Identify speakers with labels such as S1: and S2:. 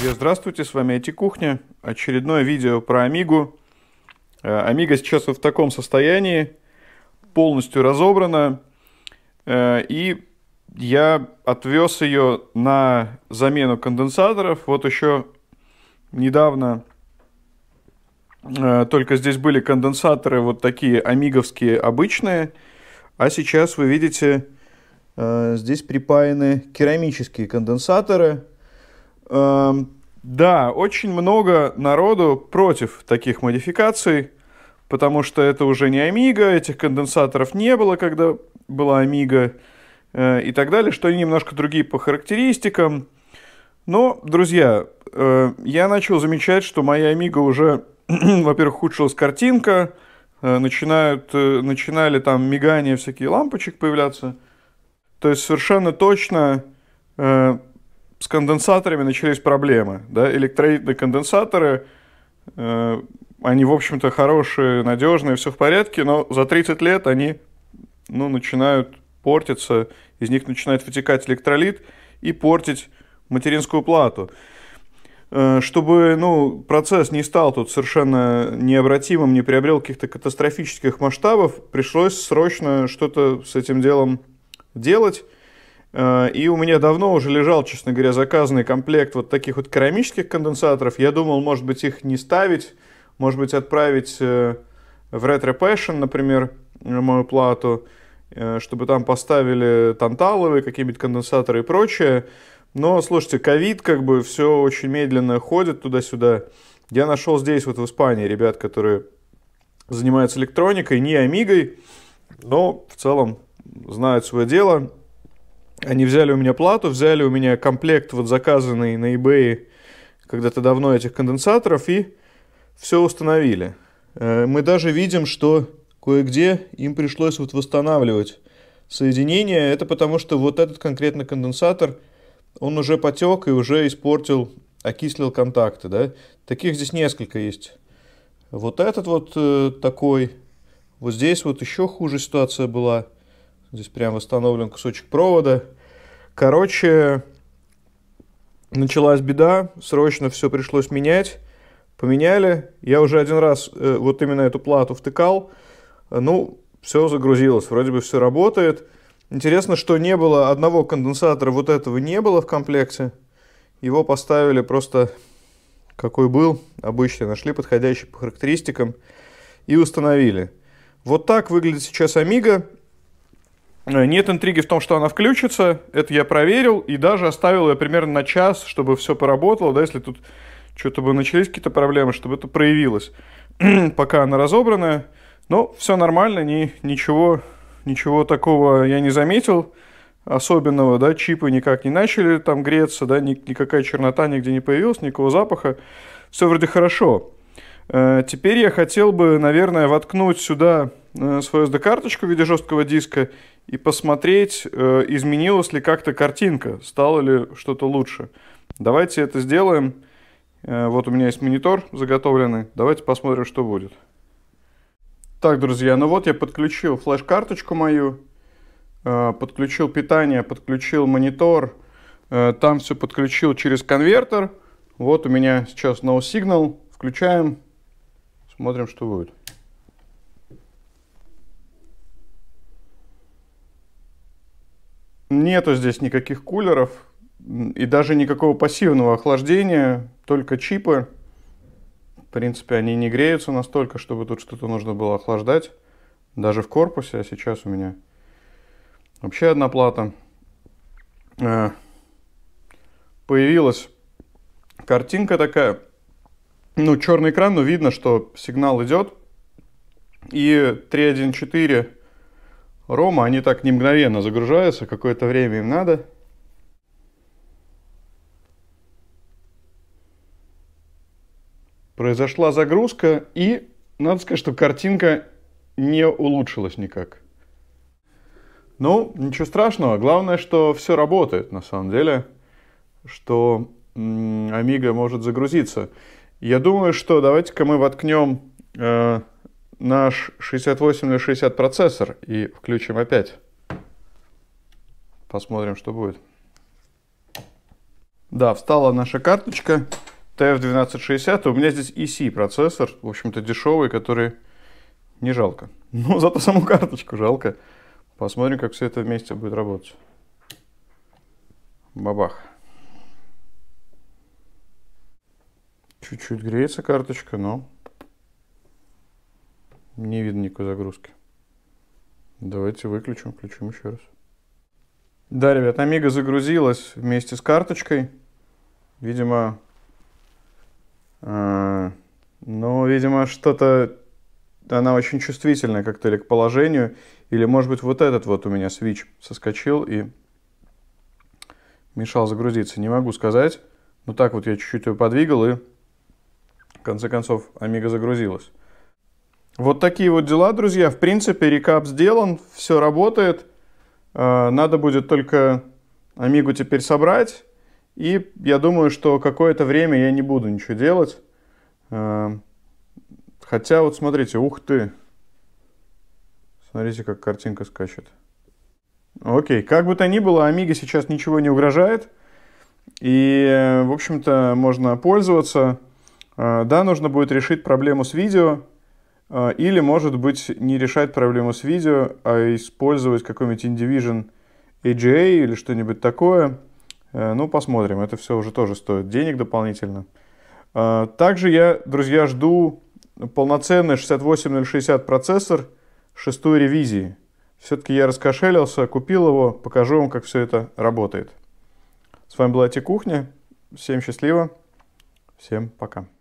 S1: Друзья, здравствуйте, с вами Эти Кухня. Очередное видео про Амигу. Э, Амига сейчас в таком состоянии, полностью разобрана. Э, И я отвез ее на замену конденсаторов. Вот еще недавно э, только здесь были конденсаторы вот такие амиговские обычные. А сейчас вы видите, здесь припаяны керамические конденсаторы Эм, да, очень много народу против таких модификаций, потому что это уже не Амига, этих конденсаторов не было, когда была Амига э, и так далее, что они немножко другие по характеристикам. Но, друзья, э, я начал замечать, что моя Амига уже, во-первых, ухудшилась картинка, э, начинают, начинали там мигания всякие лампочек появляться. То есть совершенно точно с конденсаторами начались проблемы. Да? Электролитные конденсаторы, э, они, в общем-то, хорошие, надежные, все в порядке, но за 30 лет они ну, начинают портиться, из них начинает вытекать электролит и портить материнскую плату. Э, чтобы ну, процесс не стал тут совершенно необратимым, не приобрел каких-то катастрофических масштабов, пришлось срочно что-то с этим делом делать. Э, и у меня давно уже лежал, честно говоря, заказанный комплект вот таких вот керамических конденсаторов. Я думал, может быть, их не ставить, может быть, отправить э, в Retro Passion, например, мою плату, э, чтобы там поставили танталовые какие-нибудь конденсаторы и прочее. Но, слушайте, ковид, как бы, все очень медленно ходит туда-сюда. Я нашел здесь, вот в Испании, ребят, которые занимаются электроникой, не Амигой, но в целом знают свое дело. Они взяли у меня плату, взяли у меня комплект вот заказанный на eBay когда-то давно этих конденсаторов и все установили. Э, мы даже видим, что кое-где им пришлось вот восстанавливать соединение. Это потому, что вот этот конкретно конденсатор, он уже потек и уже испортил, окислил контакты. Да? Таких здесь несколько есть. Вот этот вот э, такой. Вот здесь вот еще хуже ситуация была. Здесь прям восстановлен кусочек провода. Короче, началась беда, срочно все пришлось менять. Поменяли. Я уже один раз э, вот именно эту плату втыкал. Ну, все загрузилось, вроде бы все работает. Интересно, что не было одного конденсатора, вот этого не было в комплекте. Его поставили просто какой был, обычный, нашли подходящий по характеристикам и установили. Вот так выглядит сейчас Amiga. Э, нет интриги в том, что она включится, это я проверил, и даже оставил ее примерно на час, чтобы все поработало, да, если тут что-то бы начались какие-то проблемы, чтобы это проявилось. Пока она разобранная, но все нормально, ни, ничего, ничего такого я не заметил особенного, да, чипы никак не начали там греться, да, ни, никакая чернота нигде не появилась, никакого запаха, все вроде хорошо. Э, теперь я хотел бы, наверное, воткнуть сюда э, свою SD-карточку в виде жесткого диска и посмотреть, э, изменилась ли как-то картинка, стало ли что-то лучше. Давайте это сделаем. Вот у меня есть монитор заготовленный. Давайте посмотрим, что будет. Так, друзья, ну вот я подключил флеш-карточку мою, подключил питание, подключил монитор, там все подключил через конвертер. Вот у меня сейчас no signal. Включаем. Смотрим, что будет. Нету здесь никаких кулеров и даже никакого пассивного охлаждения, только чипы. В принципе, они не греются настолько, чтобы тут что-то нужно было охлаждать. Даже в корпусе, а сейчас у меня вообще одна плата. Э, появилась картинка такая ну, черный экран, но видно, что сигнал идет. И 3.1.4 Рома, они так не мгновенно загружаются, какое-то время им надо. Произошла загрузка, и надо сказать, что картинка не улучшилась никак. Ну, ничего страшного. Главное, что все работает на самом деле, что Амига может загрузиться. Я думаю, что давайте-ка мы воткнем э, наш 68 или 60 процессор и включим опять. Посмотрим, что будет. Да, встала наша карточка TF1260. У меня здесь EC процессор, в общем-то дешевый, который не жалко. Но зато саму карточку жалко. Посмотрим, как все это вместе будет работать. Бабах. Чуть-чуть греется карточка, но не видно никакой загрузки. Давайте выключим, включим еще раз. Да, ребят, Амига загрузилась вместе с карточкой. Видимо, э, ну, видимо, что-то она очень чувствительная как-то или к положению, или, может быть, вот этот вот у меня свич соскочил и мешал загрузиться. Не могу сказать. Но ну, так вот я чуть-чуть ее подвигал и конце концов, Amiga загрузилась. Вот такие вот дела, друзья. В принципе, рекап сделан, все работает. А, надо будет только Амигу теперь собрать. И я думаю, что какое-то время я не буду ничего делать. А, хотя вот смотрите, ух ты. Смотрите, как картинка скачет. Окей, как бы то ни было, Амиге сейчас ничего не угрожает. И, э, в общем-то, можно пользоваться. Э, да, нужно будет решить проблему с видео, э, или, может быть, не решать проблему с видео, а использовать какой-нибудь InDivision AGA или что-нибудь такое. Э, ну, посмотрим. Это все уже тоже стоит денег дополнительно. Также я, друзья, жду полноценный 68060 процессор шестой ревизии. Все-таки я раскошелился, купил его, покажу вам, как все это работает. С вами была Ти Всем счастливо. Всем пока.